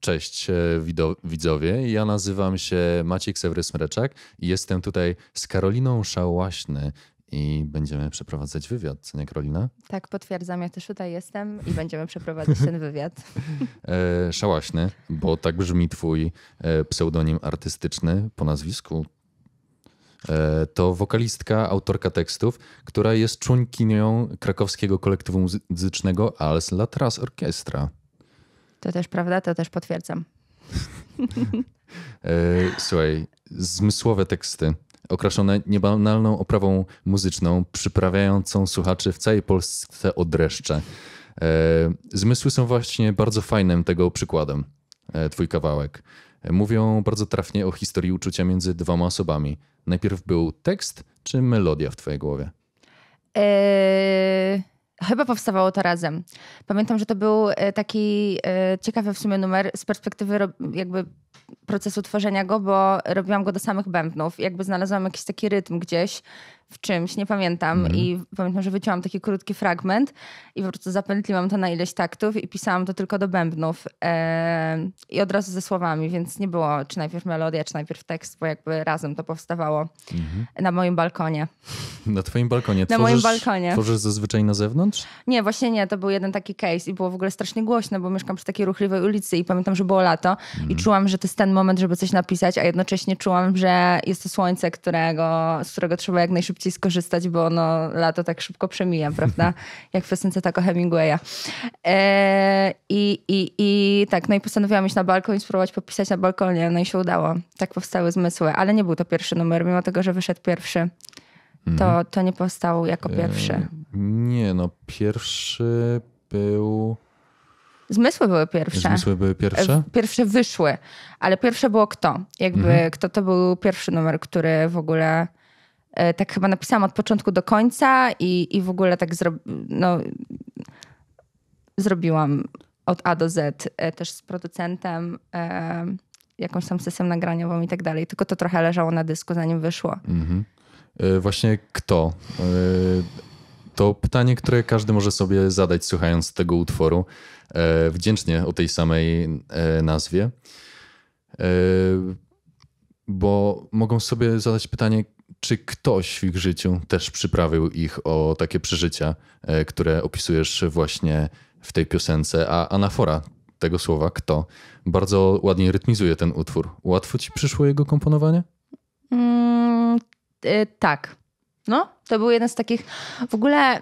Cześć e, widzowie, ja nazywam się Maciek sewerys Smreczak, i jestem tutaj z Karoliną Szałaśny i będziemy przeprowadzać wywiad, co nie Karolina? Tak, potwierdzam, ja też tutaj jestem i będziemy przeprowadzać ten wywiad. E, szałaśny, bo tak brzmi twój e, pseudonim artystyczny po nazwisku. E, to wokalistka, autorka tekstów, która jest członkinią krakowskiego kolektywu muzycznego Als Latras Tras Orkiestra. To też prawda, to też potwierdzam. E, słuchaj, zmysłowe teksty okraszone niebanalną oprawą muzyczną, przyprawiającą słuchaczy w całej Polsce o dreszcze. E, zmysły są właśnie bardzo fajnym tego przykładem, e, twój kawałek. Mówią bardzo trafnie o historii uczucia między dwoma osobami. Najpierw był tekst czy melodia w twojej głowie? Eee, Chyba powstawało to razem. Pamiętam, że to był e, taki e, ciekawy w sumie numer z perspektywy jakby procesu tworzenia go, bo robiłam go do samych bębnów. Jakby znalazłam jakiś taki rytm gdzieś, w czymś, nie pamiętam. Mm. I pamiętam, że wyciąłam taki krótki fragment i po prostu zapętliłam to na ileś taktów i pisałam to tylko do bębnów e, i od razu ze słowami, więc nie było czy najpierw melodia, czy najpierw tekst, bo jakby razem to powstawało mm -hmm. na moim balkonie. Na twoim balkonie? Tworzysz, na moim balkonie. Tworzysz zazwyczaj na zewnątrz? Nie, właśnie nie. To był jeden taki case i było w ogóle strasznie głośno, bo mieszkam przy takiej ruchliwej ulicy i pamiętam, że było lato mm. i mhm. czułam, że to jest ten moment, żeby coś napisać, a jednocześnie czułam, że jest to słońce, którego, z którego trzeba jak najszybciej szybciej skorzystać, bo no, lato tak szybko przemija, prawda? Jak piosenca taka Hemingwaya. E, i, i, I tak, no i postanowiłam iść na balkon i spróbować popisać na balkonie, no i się udało. Tak powstały zmysły, ale nie był to pierwszy numer, mimo tego, że wyszedł pierwszy. To, mhm. to nie powstał jako e, pierwszy. E, nie, no pierwszy był... Zmysły były pierwsze. Zmysły były pierwsze? Pierwsze wyszły, ale pierwsze było kto? Jakby mhm. kto to był pierwszy numer, który w ogóle E, tak chyba napisałam od początku do końca i, i w ogóle tak zro, no, zrobiłam od A do Z e, też z producentem e, jakąś tam sesję nagraniową i tak dalej. Tylko to trochę leżało na dysku, zanim wyszło. Mhm. Właśnie kto? To pytanie, które każdy może sobie zadać, słuchając tego utworu. Wdzięcznie o tej samej nazwie. Bo mogą sobie zadać pytanie, czy ktoś w ich życiu też przyprawił ich o takie przeżycia, e, które opisujesz właśnie w tej piosence, a anafora tego słowa kto bardzo ładnie rytmizuje ten utwór. Łatwo ci przyszło jego komponowanie? Mm, y, tak. No, to był jeden z takich. W ogóle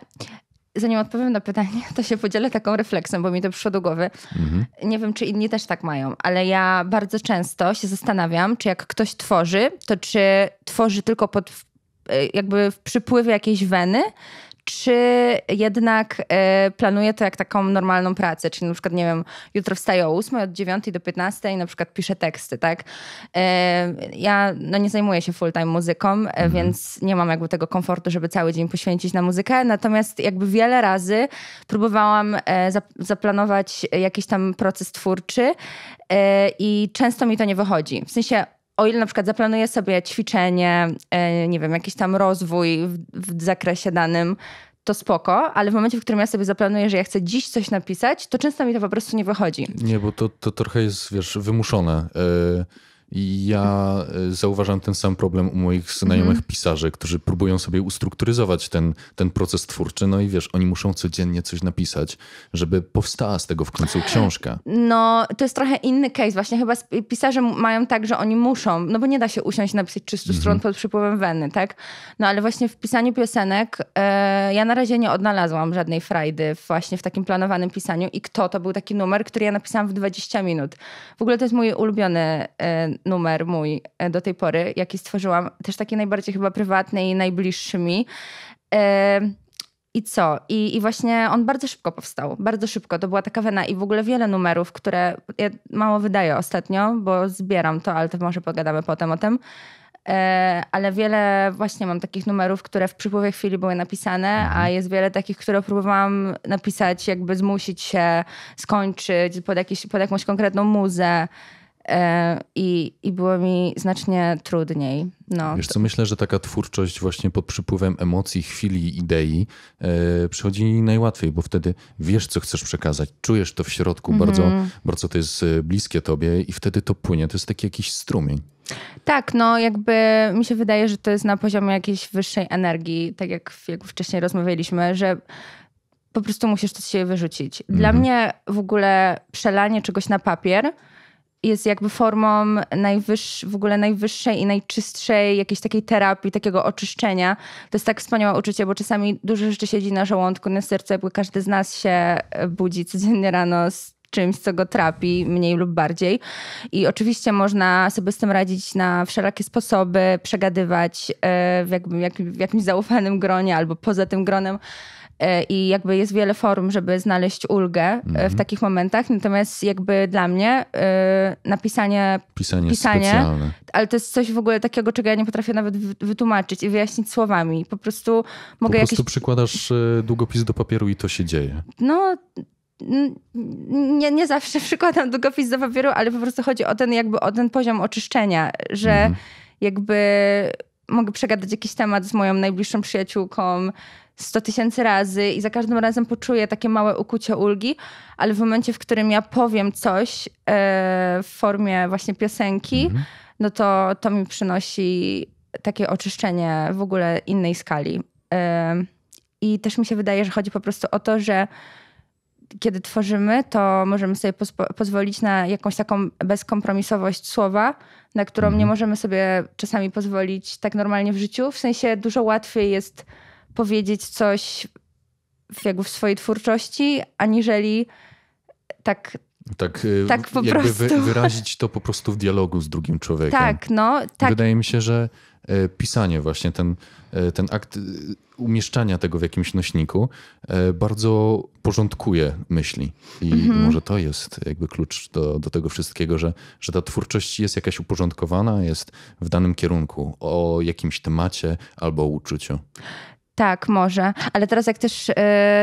zanim odpowiem na pytanie, to się podzielę taką refleksją, bo mi to przyszło do głowy. Mhm. Nie wiem, czy inni też tak mają, ale ja bardzo często się zastanawiam, czy jak ktoś tworzy, to czy tworzy tylko pod jakby w przypływie jakiejś weny, czy jednak e, planuję to jak taką normalną pracę, czyli na przykład, nie wiem, jutro wstaję o 8, od 9 do 15 i na przykład piszę teksty, tak? E, ja no, nie zajmuję się full-time muzyką, e, mhm. więc nie mam jakby tego komfortu, żeby cały dzień poświęcić na muzykę, natomiast jakby wiele razy próbowałam zaplanować jakiś tam proces twórczy i często mi to nie wychodzi. W sensie o ile na przykład zaplanuję sobie ćwiczenie, e, nie wiem, jakiś tam rozwój w, w, zakresie danym, to spoko, ale w momencie, w którym ja sobie zaplanuję, że ja chcę dziś coś napisać, to często mi to po prostu nie wychodzi. Nie, bo to, to trochę jest, wiesz, wymuszone. E, ja e, zauważam ten sam problem u moich znajomych mhm. pisarzy, którzy próbują sobie ustrukturyzować ten, ten proces twórczy. No i wiesz, oni muszą codziennie coś napisać, żeby powstała z tego w końcu książka. No, to jest trochę inny case. Właśnie chyba pisarze mają tak, że oni muszą, no bo nie da się usiąść i napisać 300 mm. stron pod przypływem weny, tak? No ale właśnie w pisaniu piosenek e, ja na razie nie odnalazłam żadnej frajdy właśnie w takim planowanym pisaniu. I kto? To był taki numer, który ja napisałam w 20 minut. W ogóle to jest mój ulubiony... Yy, numer mój e, do tej pory, jaki stworzyłam, też taki najbardziej chyba prywatny i najbliższy mi. E, I co? I, I właśnie on bardzo szybko powstał, bardzo szybko. To była taka wena i w ogóle wiele numerów, które ja mało wydaję ostatnio, bo zbieram to, ale to może pogadamy potem o tym. E, ale wiele właśnie mam takich numerów, które w przypływie chwili były napisane, a mhm. jest wiele takich, które próbowałam napisać, jakby zmusić się, skończyć pod, jakiś pod jakąś konkretną muzę. E, i, i było mi znacznie trudniej. No, Wiesz co, myślę, że taka twórczość właśnie pod przypływem emocji, chwili, idei e, przychodzi najłatwiej, bo wtedy wiesz, co chcesz przekazać, czujesz to w środku, mhm. bardzo, bardzo to jest e, bliskie tobie i wtedy to płynie. To jest taki jakiś strumień. Tak, no jakby mi się wydaje, że to jest na poziomie jakiejś wyższej energii, tak jak, jak wcześniej rozmawialiśmy, że po prostu musisz to się wyrzucić. Dla mhm. mnie w ogóle przelanie czegoś na papier – jest jakby formą najwyższ, w ogóle najwyższej i najczystszej jakiejś takiej terapii, takiego oczyszczenia. To jest tak wspaniałe uczucie, bo czasami dużo rzeczy siedzi na żołądku, na sercu, jakby każdy z nas się e, budzi codziennie rano z czymś, co go trapi, mniej lub bardziej. I oczywiście można sobie z tym radzić na wszelakie sposoby, przegadywać e, w, jakby, w jakimś zaufanym gronie albo poza tym gronem. E, i jakby jest wiele forum, żeby znaleźć ulgę mm. w mhm. takich momentach. Natomiast jakby dla mnie y, napisanie pisanie, pisanie specjalne. ale to jest coś w ogóle takiego, czego ja nie potrafię nawet wytłumaczyć i wyjaśnić słowami. Po prostu mogę Po prostu jakieś... przykładasz długopis do papieru i to się dzieje. No nie, nie zawsze przykładam długopis do papieru, ale po prostu chodzi o ten jakby o ten poziom oczyszczenia, że mm. jakby mogę przegadać jakiś temat z moją najbliższą przyjaciółką, 100 tysięcy razy i za każdym razem poczuję takie małe ukucie ulgi, ale w momencie, w którym ja powiem coś e, w formie właśnie piosenki, mhm. no to to mi przynosi takie oczyszczenie w ogóle innej skali. E, I też mi się wydaje, że chodzi po prostu o to, że kiedy tworzymy, to możemy sobie pozwolić na jakąś taką bezkompromisowość słowa, na którą nie mhm. możemy sobie czasami pozwolić tak normalnie w życiu. W sensie dużo łatwiej jest powiedzieć coś w, jakby w swojej twórczości, aniżeli tak. Tak, y, tak po jakby prostu. wyrazić to po prostu w dialogu z drugim człowiekiem. Tak, no. Tak. Wydaje mi się, że e, pisanie, właśnie ten, e, ten akt y, umieszczania tego w jakimś nośniku, e, bardzo porządkuje myśli. I mhm. może to jest jakby klucz do, do tego wszystkiego, że, że ta twórczość jest jakaś uporządkowana, jest w danym kierunku, o jakimś temacie albo o uczuciu. Tak, może. Ale teraz jak też yy,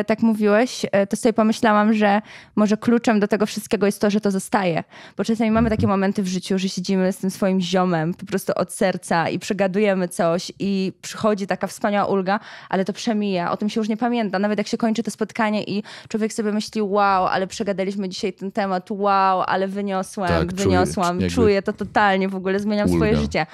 tak mówiłeś, yy, to sobie pomyślałam, że może kluczem do tego wszystkiego jest to, że to zostaje. Bo czasami mamy takie mhm. momenty w życiu, że siedzimy z tym swoim ziomem po prostu od serca i przegadujemy coś i przychodzi taka wspaniała ulga, ale to przemija. O tym się już nie pamięta. Nawet jak się kończy to spotkanie i człowiek sobie myśli, wow, ale przegadaliśmy dzisiaj ten temat, wow, ale wyniosłem, tak, wyniosłam, czuję, czuję to totalnie, w ogóle zmieniam ulga. swoje życie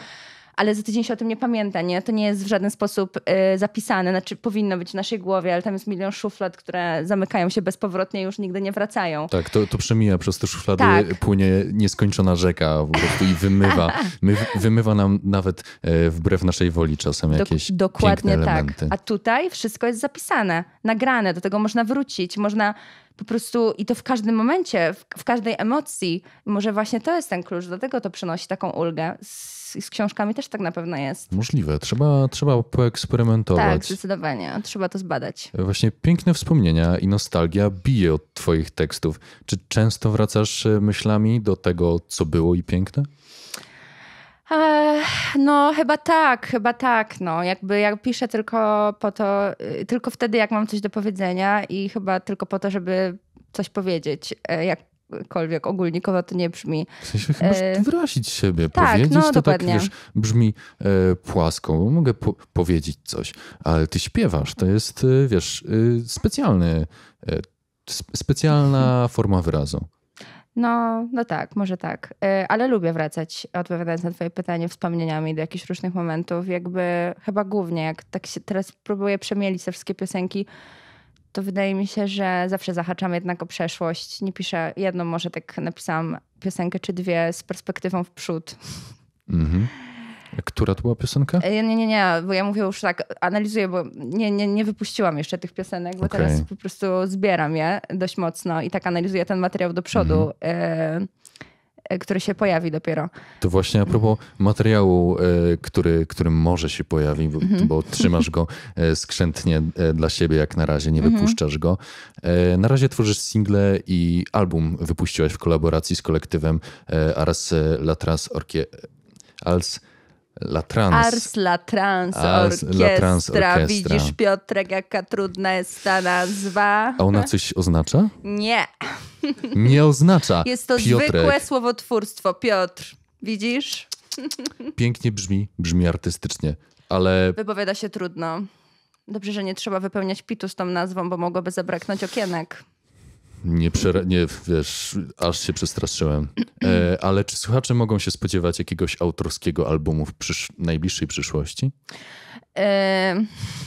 ale za tydzień się o tym nie pamięta, nie? To nie jest w żaden sposób y, zapisane, znaczy powinno być w naszej głowie, ale tam jest milion szuflad, które zamykają się bezpowrotnie i już nigdy nie wracają. Tak, to, to przemija przez te szuflady, tak. płynie nieskończona rzeka po prostu i wymywa. My, wymywa nam nawet e, wbrew naszej woli czasem jakieś Dok Dokładnie tak. A tutaj wszystko jest zapisane, nagrane, do tego można wrócić, można po prostu i to w każdym momencie, w, w każdej emocji. Może właśnie to jest ten klucz, dlatego to przynosi taką ulgę z, z książkami też tak na pewno jest. Możliwe. Trzeba, trzeba poeksperymentować. Tak, zdecydowanie. Trzeba to zbadać. Właśnie piękne wspomnienia i nostalgia bije od twoich tekstów. Czy często wracasz e, myślami do tego, co było i piękne? No, chyba tak, chyba tak. No, jakby ja piszę tylko po to, y, tylko wtedy, jak mam coś do powiedzenia i chyba tylko po to, żeby coś powiedzieć. E, jak jakkolwiek ogólnikowo to nie brzmi. W sensie chyba e... wyrazić siebie, tak, powiedzieć no, to tak, dokładnie. tak, wiesz, brzmi e, płasko. Mogę po powiedzieć coś, ale ty śpiewasz, to jest, e, wiesz, e, specjalny, e, specjalna mhm. forma wyrazu. No, no tak, może tak. Ale lubię wracać, odpowiadając na Twoje pytanie, wspomnieniami do jakichś różnych momentów. Jakby chyba głównie, jak tak się teraz próbuję przemielić te wszystkie piosenki, to wydaje mi się, że zawsze zahaczam jednak o przeszłość. Nie piszę jedną, może tak napisałam piosenkę czy dwie z perspektywą w przód. Mhm. Która to była piosenka? E, nie, nie, nie, bo ja mówię już tak, analizuję, bo nie, nie, nie wypuściłam jeszcze tych piosenek, bo okay. teraz po prostu zbieram je dość mocno i tak analizuję ten materiał do przodu. Mhm. E, E, który się pojawi dopiero. To właśnie a propos materiału, e, który, który może się pojawić, bo, mhm. bo trzymasz go e, skrzętnie dla siebie jak na razie, nie mhm. wypuszczasz go. Na razie tworzysz single i album wypuściłaś w kolaboracji z kolektywem Aras Latras Orkie... Als... La Trans. Ars La Trans Ars, orkiestra. La trans Widzisz Piotrek, jaka trudna jest ta nazwa. A ona coś oznacza? Nie. Nie oznacza. Jest to Piotrek. zwykłe słowotwórstwo. Piotr, widzisz? Pięknie brzmi, brzmi artystycznie, ale... Wypowiada się trudno. Dobrze, że nie trzeba wypełniać pitu z tą nazwą, bo mogłoby zabraknąć okienek nie, przera- nie wiesz, aż się przestraszyłem. E, ale czy słuchacze mogą się spodziewać jakiegoś autorskiego albumu w przysz- najbliższej przyszłości? E,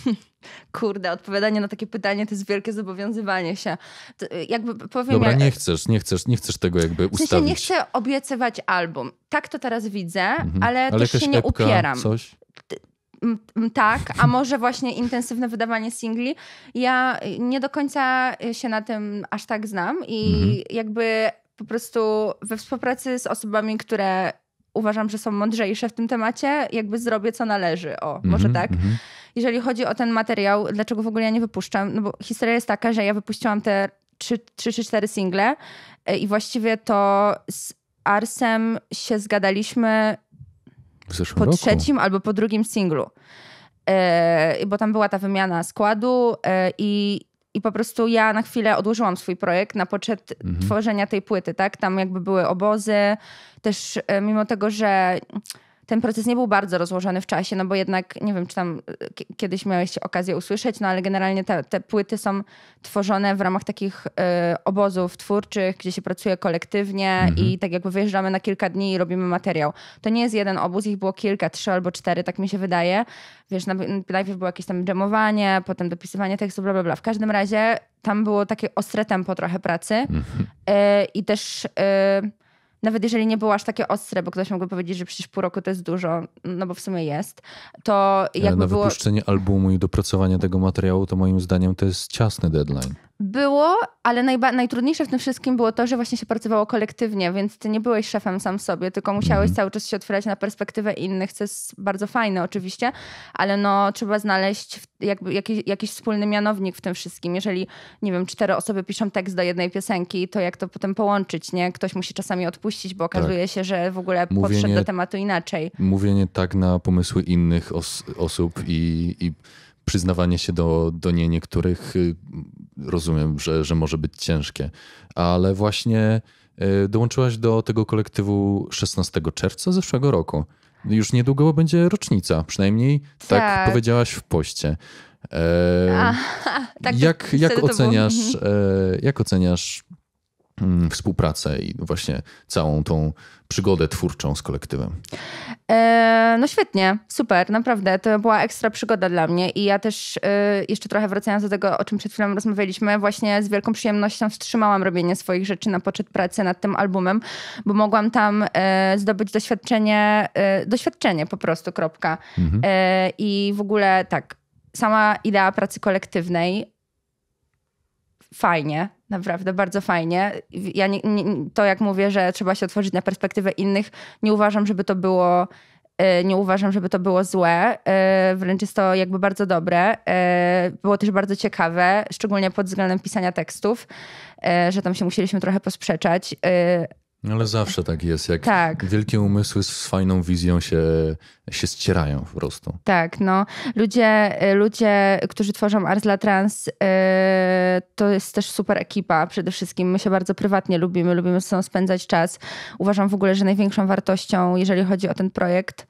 kurde, odpowiadanie na takie pytanie to jest wielkie zobowiązywanie się. To e, jakby powiem, Dobra, nie chcesz, nie chcesz, nie chcesz tego jakby ustawić. W sensie nie chcę obiecywać album. Tak to teraz widzę, mhm. ale, ale też się nie epka, upieram. Coś? tak, a może właśnie intensywne wydawanie singli. Ja nie do końca się na tym aż tak znam i mhm. jakby po prostu we współpracy z osobami, które uważam, że są mądrzejsze w tym temacie, jakby zrobię co należy. O, może mhm, tak. Mhm. Jeżeli chodzi o ten materiał, dlaczego w ogóle ja nie wypuszczam? No bo historia jest taka, że ja wypuściłam te 3 czy 4 single e, i właściwie to z Arsem się zgadaliśmy w zeszłym po roku? trzecim albo po drugim singlu. E, bo tam była ta wymiana składu e, i, i po prostu ja na chwilę odłożyłam swój projekt na poczet mhm. tworzenia tej płyty, tak? Tam jakby były obozy, też e, mimo tego, że ten proces nie był bardzo rozłożony w czasie, no bo jednak nie wiem, czy tam y, kiedyś miałeś okazję usłyszeć, no ale generalnie te, te płyty są tworzone w ramach takich y, obozów twórczych, gdzie się pracuje kolektywnie mhm. i tak jakby wyjeżdżamy na kilka dni i robimy materiał. To nie jest jeden obóz, ich było kilka, trzy albo cztery, tak mi się wydaje. Wiesz, najpierw było jakieś tam dżemowanie, potem dopisywanie tekstu, bla, bla, bla. W każdym razie tam było takie ostre tempo trochę pracy mhm. y, i też... Y, nawet jeżeli nie było aż takie ostre, bo ktoś mógłby powiedzieć, że przecież pół roku to jest dużo, no bo w sumie jest, to jakby Ale na było... wypuszczenie albumu i dopracowanie tego materiału, to moim zdaniem to jest ciasny deadline. Było, ale najtrudniejsze w tym wszystkim było to, że właśnie się pracowało kolektywnie, więc ty nie byłeś szefem sam sobie, tylko musiałeś mhm. cały czas się otwierać na perspektywę innych, co jest bardzo fajne oczywiście, ale no trzeba znaleźć jakby jakiś, jakiś wspólny mianownik w tym wszystkim. Jeżeli, nie wiem, cztery osoby piszą tekst do jednej piosenki, to jak to potem połączyć, nie? Ktoś musi czasami odpuścić, bo tak. okazuje tak. się, że w ogóle mówienie, podszedł do tematu inaczej. Mówienie tak na pomysły innych os osób i, i przyznawanie się do, do nie niektórych y, rozumiem, że, że może być ciężkie, ale właśnie e, dołączyłaś do tego kolektywu 16 czerwca zeszłego roku. Już niedługo będzie rocznica, przynajmniej tak, tak powiedziałaś w poście. E, Aha, tak, jak, jak, oceniasz, e, jak oceniasz Mm, współpracę i właśnie całą tą przygodę twórczą z kolektywem. E, no świetnie, super, naprawdę. To była ekstra przygoda dla mnie i ja też e, jeszcze trochę wracając do tego, o czym przed chwilą rozmawialiśmy, właśnie z wielką przyjemnością wstrzymałam robienie swoich rzeczy na poczet pracy nad tym albumem, bo mogłam tam e, zdobyć doświadczenie, e, doświadczenie po prostu, kropka. Mhm. E, I w ogóle tak, sama idea pracy kolektywnej fajnie, naprawdę bardzo fajnie. Ja nie, nie, to, jak mówię, że trzeba się otworzyć na perspektywę innych, nie uważam, żeby to było. E, nie uważam, żeby to było złe, e, wręcz jest to jakby bardzo dobre. E, było też bardzo ciekawe, szczególnie pod względem pisania tekstów, że tam się musieliśmy trochę posprzeczać, no, ale zawsze tak jest, jak tak. wielkie umysły z fajną wizją się, się ścierają po prostu. Tak, no. Ludzie, y, ludzie którzy tworzą Ars dla Trans, yy, to jest też super ekipa przede wszystkim. My się bardzo prywatnie lubimy, lubimy ze sobą spędzać czas. Uważam w ogóle, że największą wartością, jeżeli chodzi o ten projekt,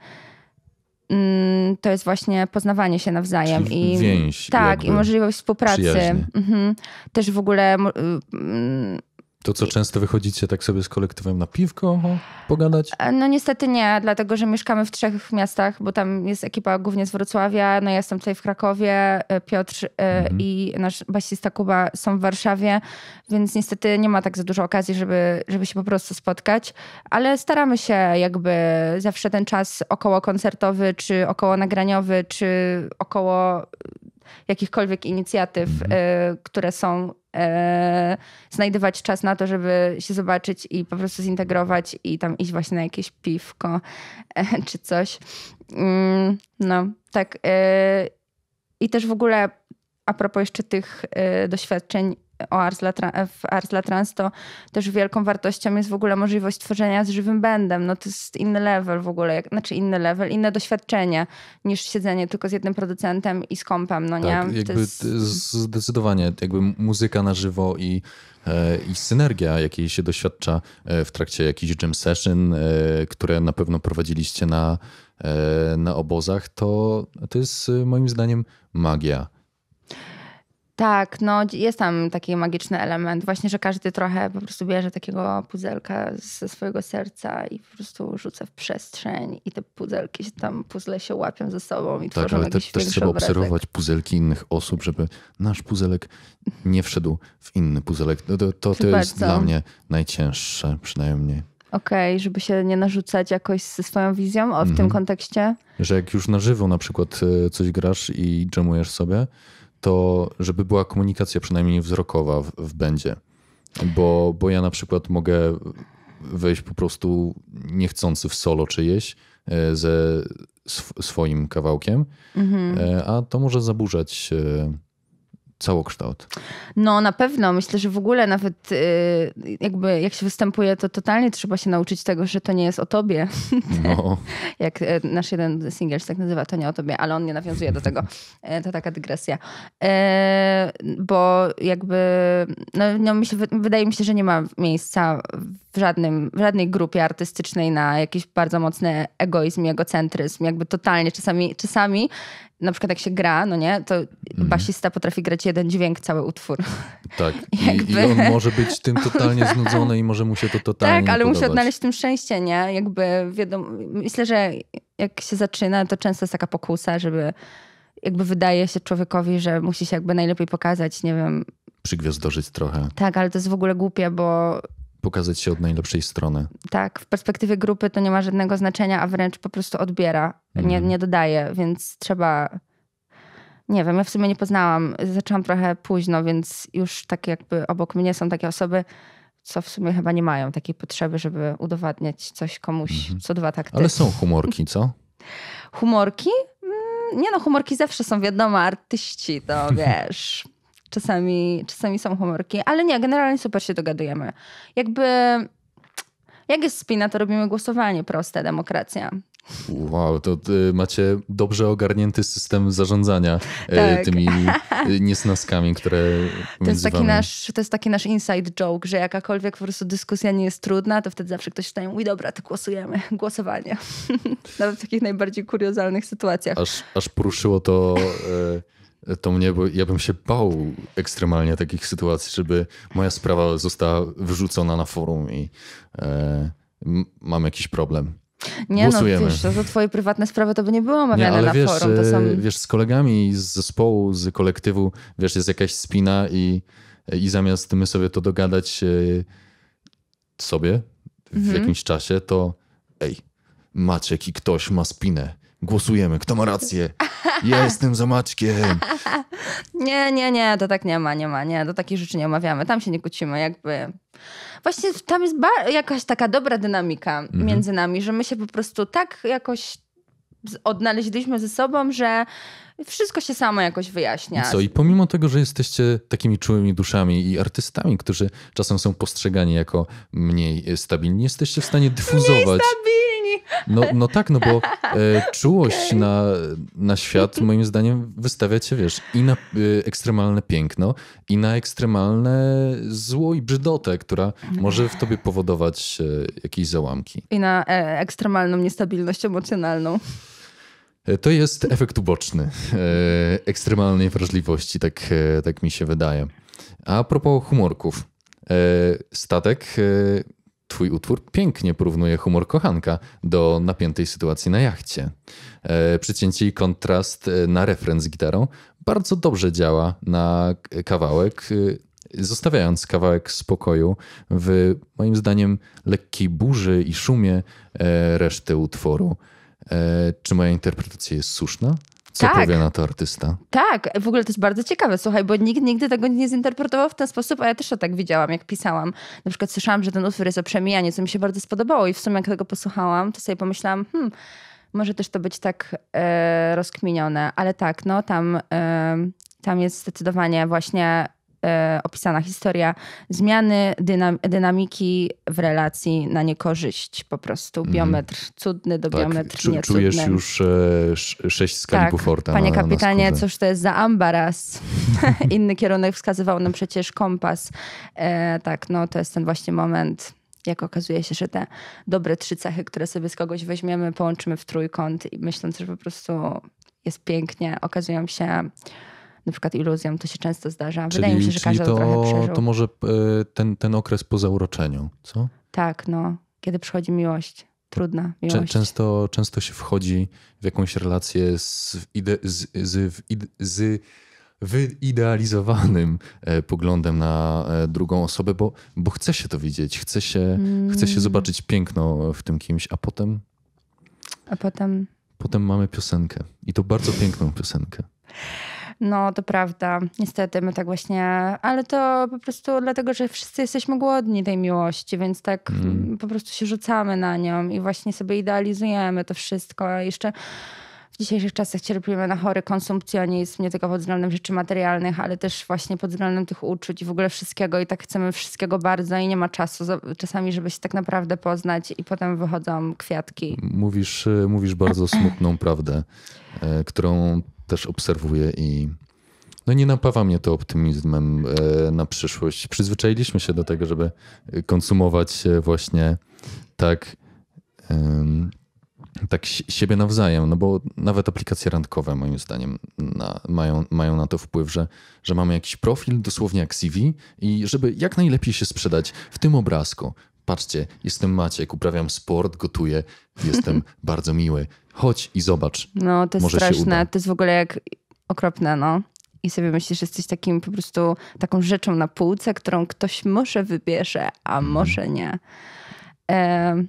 mm, to jest właśnie poznawanie się nawzajem Czyli i więź, tak i możliwość współpracy mhm. też w ogóle y, mm, to co, często wychodzicie tak sobie z kolektywem na piwko no, pogadać? E, no niestety nie, dlatego że mieszkamy w trzech miastach, bo tam jest ekipa głównie z Wrocławia, no ja jestem tutaj w Krakowie, e, Piotr e, mhm. i nasz basista Kuba są w Warszawie, więc niestety nie ma tak za dużo okazji, żeby, żeby się po prostu spotkać, ale staramy się jakby zawsze ten czas około koncertowy, czy około nagraniowy, czy około jakichkolwiek inicjatyw, mhm. które są e, znajdywać czas na to, żeby się zobaczyć i po prostu zintegrować i tam iść właśnie na jakieś piwko e, czy coś. Mm, no, tak. E, I też w ogóle a propos jeszcze tych e, doświadczeń o Ars w Ars Trans, to też wielką wartością jest w ogóle możliwość tworzenia z żywym bandem. No to jest inny level w ogóle, jak, znaczy inny level, inne doświadczenie niż siedzenie tylko z jednym producentem i z kompem, no tak, Jakby jest... Zdecydowanie, jakby muzyka na żywo i e, i synergia, jakiej się doświadcza e, w trakcie jakichś jam session, e, które na pewno prowadziliście na, na obozach, to, to jest moim zdaniem magia. Tak, no jest tam taki magiczny element, właśnie, że każdy trochę po prostu bierze takiego puzelka ze swojego serca i po prostu rzuca w przestrzeń i te puzelki się tam, puzzle się łapią ze sobą i tak, tworzą ale jakiś te, też trzeba obrazek. obserwować puzelki innych osób, żeby nasz puzelek nie wszedł w inny puzelek. No to, to, to, to jest dla mnie najcięższe przynajmniej. Okej, okay, żeby się nie narzucać jakoś ze swoją wizją o, w tym mhm. kontekście. Że jak już na żywo na przykład e, coś grasz i dżemujesz sobie, to żeby była komunikacja przynajmniej wzrokowa w, w będzie. Bo, bo ja na przykład mogę wejść po prostu niechcący w solo czyjeś e, ze sw swoim kawałkiem, mhm. E, a to może zaburzać całokształt? No na pewno. Myślę, że w ogóle nawet y, jakby jak się występuje, to totalnie trzeba się nauczyć tego, że to nie jest o tobie. No. jak e, nasz jeden singiel się tak nazywa, to nie o tobie, ale on nie nawiązuje do tego. E, to taka dygresja. E, bo jakby no, no mi się, wydaje mi się, że nie ma miejsca w, żadnym, w żadnej grupie artystycznej na jakiś bardzo mocny egoizm i egocentryzm. Jakby totalnie czasami, czasami na przykład jak się gra, no nie, to mm. basista potrafi grać jeden dźwięk, cały utwór. Tak. I, Jakby... I, on może być tym totalnie tak. znudzony i może mu się to totalnie Tak, ale musi odnaleźć w tym szczęście, nie? Jakby wiadomo, myślę, że jak się zaczyna, to często jest taka pokusa, żeby jakby wydaje się człowiekowi, że musi się jakby najlepiej pokazać, nie wiem, przygwiazdożyć trochę. Tak, ale to jest w ogóle głupie, bo pokazać się od najlepszej strony. Tak, w perspektywie grupy to nie ma żadnego znaczenia, a wręcz po prostu odbiera, nie, mhm. nie dodaje, więc trzeba. Nie wiem, ja w sumie nie poznałam, zaczęłam trochę późno, więc już tak jakby obok mnie są takie osoby, co w sumie chyba nie mają takiej potrzeby, żeby udowadniać coś komuś, mhm. co dwa tak. Ale są humorki, co? humorki? Mm, nie no, humorki zawsze są wiadomo, artyści, to wiesz czasami, czasami są humorki, ale nie, generalnie super się dogadujemy. Jakby, jak jest spina, to robimy głosowanie proste, demokracja. Wow, to y, macie dobrze ogarnięty system zarządzania y, tak. tymi y, niesnaskami, które. To jest, taki wami... nasz, to jest taki nasz inside joke, że jakakolwiek po prostu dyskusja nie jest trudna, to wtedy zawsze ktoś wstaje i dobra, to głosujemy. Głosowanie. Nawet w takich najbardziej kuriozalnych sytuacjach. Aż, aż poruszyło to to mnie, bo ja bym się bał ekstremalnie takich sytuacji, żeby moja sprawa została wyrzucona na forum i e, mam jakiś problem. Nie, no, Głosujemy. no wiesz, za twoje prywatne sprawy to by nie było omawiane nie, ale na wiesz, forum. To e, są... Wiesz, z kolegami z zespołu, z kolektywu, wiesz, jest jakaś spina i, i zamiast my sobie to dogadać e, sobie w mhm. jakimś czasie, to ej, Maciek i ktoś ma spinę głosujemy, kto ma rację. Jestem maczkiem. nie, nie, nie, to tak nie ma, nie ma, nie. Do takich rzeczy nie omawiamy. Tam się nie kłócimy, jakby. Właśnie tam jest jakaś taka dobra dynamika mhm. między nami, że my się po prostu tak jakoś odnaleźliśmy ze sobą, że wszystko się samo jakoś wyjaśnia. I co, i pomimo tego, że jesteście takimi czułymi duszami i artystami, którzy czasem są postrzegani jako mniej stabilni, jesteście w stanie dyfuzować. Mniej stabilni no, no tak, no bo e, czułość okay. na, na świat moim zdaniem wystawia cię, wiesz, i na e, ekstremalne piękno, i na ekstremalne zło i brzydotę, która może w tobie powodować e, jakieś załamki. I na e, ekstremalną niestabilność emocjonalną. E, to jest efekt uboczny e, ekstremalnej wrażliwości, tak, tak mi się wydaje. A propos humorków. Statek Twój utwór pięknie porównuje humor kochanka do napiętej sytuacji na jachcie. E, Przycięcie i kontrast e, na refren z gitarą bardzo dobrze działa na kawałek, e, zostawiając kawałek spokoju w moim zdaniem lekkiej burzy i szumie reszty utworu. Czy moja interpretacja jest słuszna? Co tak. powie na to artysta? Tak, w ogóle to jest bardzo ciekawe, słuchaj, bo nikt nigdy tego nie zinterpretował w ten sposób, a ja też to tak widziałam, jak pisałam. Na przykład słyszałam, że ten utwór jest o przemijaniu, co mi się bardzo spodobało i w sumie jak tego posłuchałam, to sobie pomyślałam, hmm, może też to być tak e, rozkminione, ale tak, no tam, e, tam jest zdecydowanie właśnie E, opisana historia zmiany dynam dynamiki w relacji na niekorzyść po prostu. Mhm. Biometr cudny do tak, biometr czu, niecudny. Czujesz już e, sześć skali tak, Panie na, kapitanie, na cóż to jest za ambaras? Inny kierunek wskazywał nam przecież kompas. E, tak, no to jest ten właśnie moment jak okazuje się, że te dobre trzy cechy, które sobie z kogoś weźmiemy, połączymy w trójkąt i myśląc, że po prostu jest pięknie, okazują się na przykład iluzją. To się często zdarza. Czyli, Wydaje mi się, że każdy to, trochę przeżył. To może e, ten, ten okres po zauroczeniu, co? Tak, no. Kiedy przychodzi miłość. Trudna miłość. Często, często się wchodzi w jakąś relację z, ide, z, z, z wyidealizowanym e, poglądem na e, drugą osobę, bo, bo chce się to widzieć, chce się, mm. chce się mm. zobaczyć piękno w tym kimś, a potem. A potem. Potem mamy piosenkę. I to bardzo piękną piosenkę. No to prawda, niestety my tak właśnie, ale to po prostu dlatego, że wszyscy jesteśmy głodni tej miłości, więc tak mm. po prostu się rzucamy na nią i właśnie sobie idealizujemy to wszystko. A jeszcze w dzisiejszych czasach cierpimy na chory konsumpcjonizm, nie tylko pod względem rzeczy materialnych, ale też właśnie pod względem tych uczuć i w ogóle wszystkiego i tak chcemy wszystkiego bardzo i nie ma czasu czasami, żeby się tak naprawdę poznać i potem wychodzą kwiatki. Mówisz, y, mówisz bardzo smutną prawdę, e, którą też obserwuję i no nie napawa mnie to optymizmem e, na przyszłość. Przyzwyczailiśmy się do tego, żeby konsumować e, właśnie tak, tak siebie nawzajem, no bo nawet aplikacje randkowe moim zdaniem na, mają, mają na to wpływ, że, że mamy jakiś profil, dosłownie jak CV i żeby jak najlepiej się sprzedać w tym obrazku, patrzcie, jestem Maciek, uprawiam sport, gotuję, jestem bardzo miły. Chodź i zobacz. No, to jest Może straszne. To jest w ogóle jak okropne, no. I sobie myślisz, że jesteś takim po prostu taką rzeczą na półce, którą ktoś może wybierze, a mm. może nie.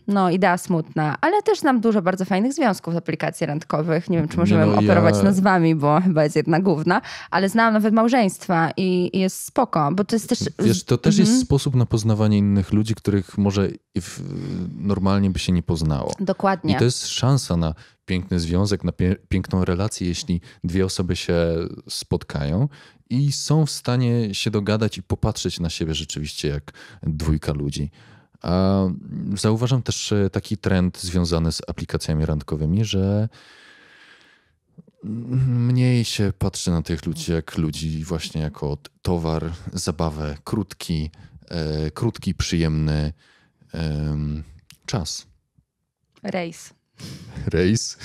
No, idea smutna, ale też nam dużo bardzo fajnych związków z aplikacji randkowych. Nie wiem, czy możemy no, ja... operować nazwami, bo chyba jest jedna główna, ale znam nawet małżeństwa i jest spoko, bo to jest też. Wiesz, to też mhm. jest sposób na poznawanie innych ludzi, których może normalnie by się nie poznało. Dokładnie. I to jest szansa na piękny związek, na pie piękną relację, jeśli dwie osoby się spotkają i są w stanie się dogadać i popatrzeć na siebie rzeczywiście jak dwójka ludzi. A mm, Zauważam też e, taki trend związany z aplikacjami randkowymi, że mniej się patrzy na tych ludzi jak ludzi właśnie jako towar, zabawę, krótki, e, krótki, przyjemny e, czas. Rejs. Rejs.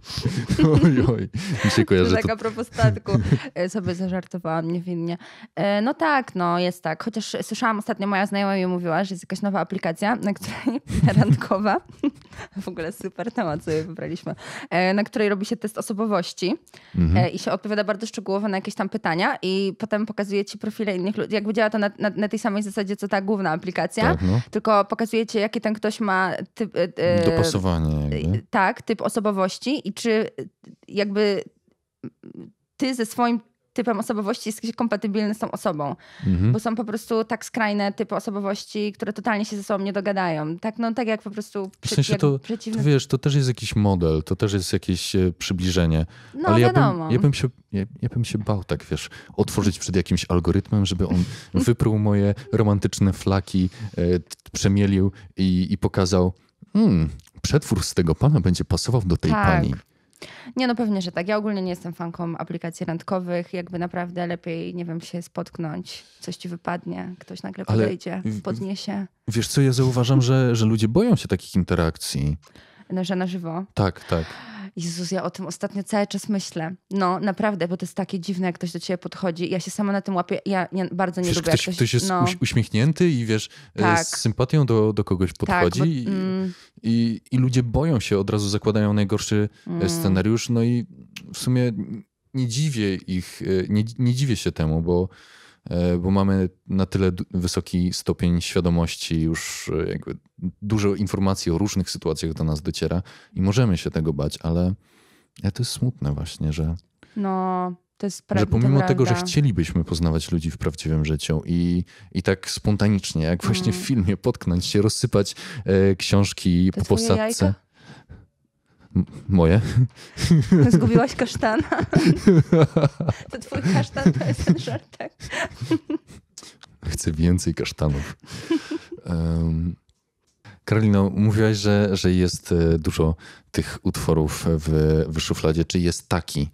oj, oj, mi się kojarzy. Tak to... a propos statku e, sobie zażartowałam niewinnie. E, no tak, no jest tak. Chociaż słyszałam ostatnio, moja znajoma mi mówiła, że jest jakaś nowa aplikacja, na której randkowa, w ogóle super temat sobie wybraliśmy, e, na której robi się test osobowości mhm. i się odpowiada bardzo szczegółowo na jakieś tam pytania i potem pokazuje ci profile innych ludzi. Jakby działa to na, na, na tej samej zasadzie, co ta główna aplikacja, tak, no. tylko pokazuje ci, jaki ten ktoś ma typ... Dopasowanie. Jakby. Tak, typ osobowości i czy y, jakby ty ze swoim typem osobowości jesteś kompatybilny z tą osobą. Mhm. Bo są po prostu tak skrajne typy osobowości, które totalnie się ze sobą nie dogadają. Tak, no, tak jak po prostu przy, w sensie to, przeciwne... to, wiesz, to też jest jakiś model, to też jest jakieś e, przybliżenie. No, Ale wiadomo. ja bym, ja bym się ja, ja, bym się bał tak, wiesz, otworzyć przed jakimś algorytmem, żeby on wypruł moje romantyczne flaki, e, przemielił i, i pokazał hmm, przetwór z tego pana będzie pasował do tej tak. pani. Nie, no pewnie, że tak. Ja ogólnie nie jestem fanką aplikacji randkowych. Jakby naprawdę lepiej, nie wiem, się spotknąć. Coś ci wypadnie, ktoś nagle Ale podejdzie, podniesie. Wiesz co, ja zauważam, że, że ludzie boją się takich interakcji. No, że na żywo. Tak, tak. Jezus, ja o tym ostatnio cały czas myślę. No, naprawdę, bo to jest takie dziwne, jak ktoś do ciebie podchodzi. Ja się sama na tym łapię, ja, bardzo nie wiesz, lubię. Ktoś, ktoś, ktoś jest no. uśmiechnięty i wiesz, e, tak. z sympatią do, do kogoś tak, podchodzi tak, bo, i, mm. i, i, ludzie boją się, od razu zakładają najgorszy e, mm. scenariusz, no i w sumie nie dziwię ich, e, nie, nie dziwię się temu, bo E, bo mamy na tyle wysoki stopień świadomości, już e, jakby dużo informacji o różnych sytuacjach do nas dociera i możemy się tego bać, ale e, to jest smutne właśnie, że. No. To jest prawda, że pomimo tego, że chcielibyśmy poznawać ludzi w prawdziwym życiu i, i tak spontanicznie, jak właśnie mm. w mhm. filmie, potknąć się, rozsypać e, książki po posadce. Jajka? moje. Zgubiłaś kasztana. To twój kasztan to jest ten Chcę więcej kasztanów. Um, Karolino, mówiłaś, że, że jest e, dużo tych utworów w, w szufladzie. Czy jest taki,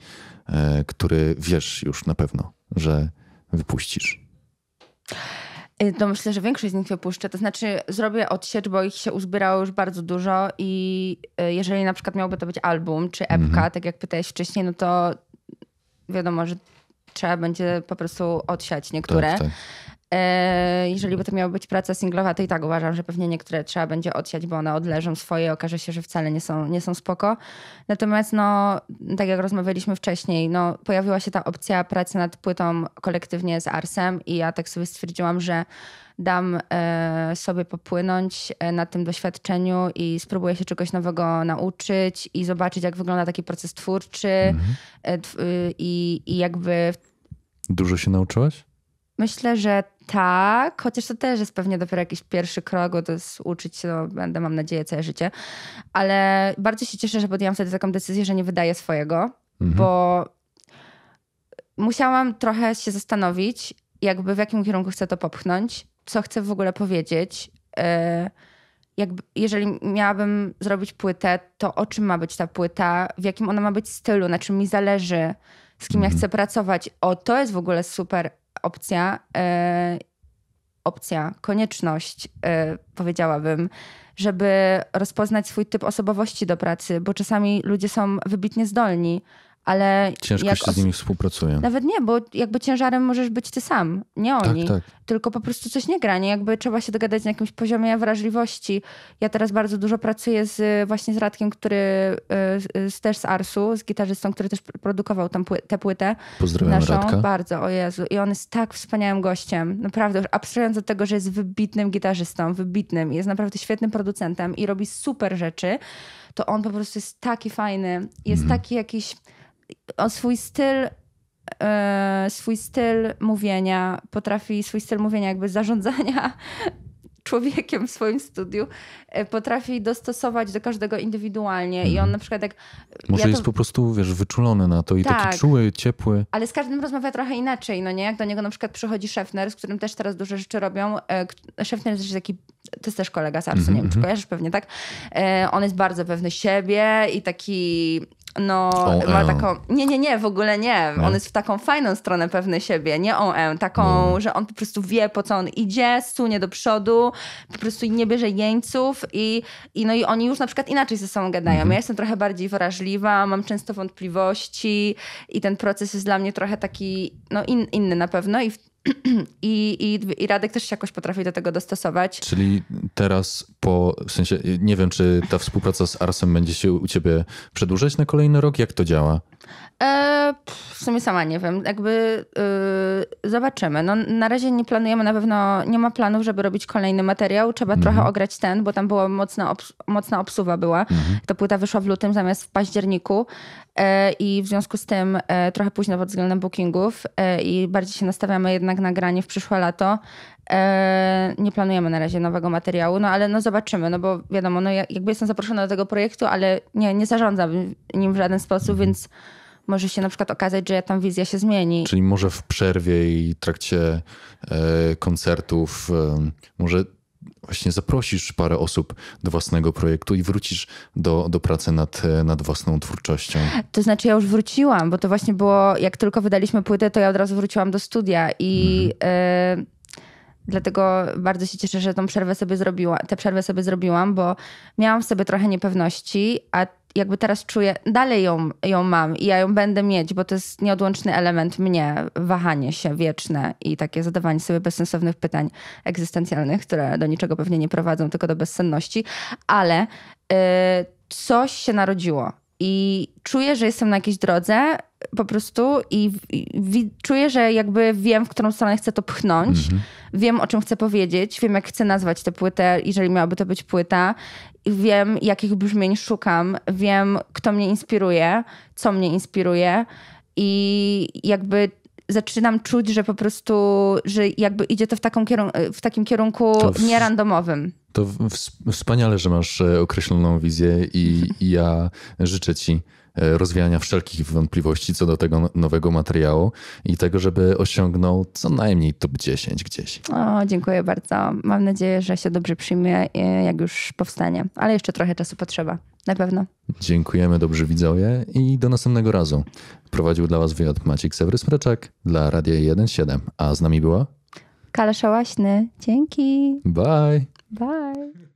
e, który wiesz już na pewno, że wypuścisz? Y, to myślę, że większość z nich wypuszczę. To znaczy, zrobię odsiecz, bo ich się uzbierało już bardzo dużo i y, jeżeli na przykład miałby to być album czy epka, mhm. tak jak pytałeś wcześniej, no to wiadomo, że trzeba będzie po prostu odsiać niektóre. Tak, tak. E, jeżeli by to miała być praca singlowa, to i tak uważam, że pewnie niektóre trzeba będzie odsiać, bo one odleżą swoje, okaże się, że wcale nie są, nie są spoko. Natomiast, no, tak jak rozmawialiśmy wcześniej, no, pojawiła się ta opcja pracy nad płytą kolektywnie z Arsem i ja tak sobie stwierdziłam, że dam e, sobie popłynąć e, na tym doświadczeniu i spróbuję się czegoś nowego nauczyć i zobaczyć, jak wygląda taki proces twórczy mhm. Y, i, i jakby... Dużo się nauczyłaś? Myślę, że tak, chociaż to też jest pewnie dopiero jakiś pierwszy krok, bo to jest uczyć się, no, będę mam nadzieję całe życie. Ale bardzo się cieszę, że podjęłam wtedy taką decyzję, że nie wydaję swojego, mhm. bo musiałam trochę się zastanowić, jakby w jakim kierunku chcę to popchnąć, co chcę w ogóle powiedzieć. E, jakby, jeżeli miałabym zrobić płytę, to o czym ma być ta płyta, w jakim ona ma być stylu, na czym mi zależy, z kim mhm. ja chcę pracować. O, to jest w ogóle super opcja, e, opcja, konieczność, e, powiedziałabym, żeby rozpoznać swój typ osobowości do pracy, bo czasami ludzie są wybitnie zdolni, ale... Ciężko się z nimi współpracuje. Nawet nie, bo jakby ciężarem możesz być ty sam, nie tak, oni. Tak, tak. Tylko po prostu coś nie gra, nie? Jakby trzeba się dogadać na jakimś poziomie wrażliwości. Ja teraz bardzo dużo pracuję z, właśnie z Radkiem, który y, z, też z Arsu, z gitarzystą, który też produkował tam pły, tę płytę. Pozdrawiam naszą. Radka. Bardzo, o Jezu. I on jest tak wspaniałym gościem. Naprawdę, już abstrahując od tego, że jest wybitnym gitarzystą, wybitnym. Jest naprawdę świetnym producentem i robi super rzeczy, to on po prostu jest taki fajny. Jest mm. taki jakiś on swój styl e, swój styl mówienia, potrafi swój styl mówienia, jakby zarządzania człowiekiem w swoim studiu, e, potrafi dostosować do każdego indywidualnie. I on mhm. na przykład jak. Może ja jest po prostu, wiesz, wyczulony na to i tak, taki czuły, ciepły. Ale z każdym rozmawia trochę inaczej, no nie? Jak do niego na przykład przychodzi Szefner, z którym też teraz duże rzeczy robią. E, Szefner jest taki. To jest też kolega z Arsu, mm -hmm. nie wiem, czy mhm, mhm. kojarzysz pewnie, tak? On jest bardzo pewny siebie i taki no ma taką. Nie, nie, nie, w ogóle nie. No. On jest w taką fajną stronę pewny siebie, nie om taką, no, no. że on po prostu wie, po co on idzie, sunie do przodu, po prostu nie bierze jeńców i, i no i oni już na przykład inaczej ze sobą gadają. Mhm. Ja jestem trochę bardziej wrażliwa, mam często wątpliwości i ten proces jest dla mnie trochę taki, no in, inny na pewno i w, I, i, I Radek też się jakoś potrafi do tego dostosować. Czyli teraz po, w sensie, nie wiem, czy ta współpraca z Arsem będzie się u ciebie przedłużać na kolejny rok? Jak to działa? E, w sumie sama nie wiem. Jakby y, zobaczymy. No, na razie nie planujemy na pewno, nie ma planów, żeby robić kolejny materiał. Trzeba mhm. trochę ograć ten, bo tam była mocna, obs mocna obsuwa była. Mhm. Ta płyta wyszła w lutym zamiast w październiku. E, i w związku z tym e, trochę późno pod względem bookingów e, i bardziej się nastawiamy jednak na granie w przyszłe lato. Nie planujemy na razie nowego materiału, no ale no zobaczymy, no bo wiadomo, no jakby jestem zaproszona do tego projektu, ale nie, nie zarządzam nim w żaden sposób, mhm. więc może się na przykład okazać, że ja tam wizja się zmieni. Czyli może w przerwie i trakcie koncertów, może właśnie zaprosisz parę osób do własnego projektu i wrócisz do, do pracy nad, nad własną twórczością. To znaczy, ja już wróciłam, bo to właśnie było, jak tylko wydaliśmy płytę, to ja od razu wróciłam do studia i. Mhm. Y Dlatego bardzo się cieszę, że tą przerwę sobie zrobiła, tę przerwę sobie zrobiłam, bo miałam w sobie trochę niepewności, a jakby teraz czuję, dalej ją, ją mam i ja ją będę mieć, bo to jest nieodłączny element mnie, wahanie się wieczne i takie zadawanie sobie bezsensownych pytań egzystencjalnych, które do niczego pewnie nie prowadzą, tylko do bezsenności, ale yy, coś się narodziło i czuję, że jestem na jakiejś drodze po prostu i, i czuję, że jakby wiem, w którą stronę chcę to pchnąć, mhm. wiem o czym chcę powiedzieć, wiem jak chcę nazwać tę płytę, jeżeli miałaby to być płyta, wiem jakich brzmień szukam, wiem kto mnie inspiruje, co mnie inspiruje i jakby zaczynam czuć, że po prostu, że jakby idzie to w, taką kierun- e, w takim kierunku w, nierandomowym. To w, wspaniale, że masz e, określoną wizję i, i ja życzę ci E, rozwijania wszelkich wątpliwości co do tego nowego materiału i tego, żeby osiągnął co najmniej top 10 gdzieś. O, dziękuję bardzo. Mam nadzieję, że się dobrze przyjmie, e, jak już powstanie, ale jeszcze trochę czasu potrzeba. Na pewno. Dziękujemy, dobrzy widzowie, i do następnego razu. Prowadził dla Was wywiad Maciek sewerys Smreczak dla Radia 1.7, a z nami była Kalesza Łaśny. Dzięki. Bye. Bye.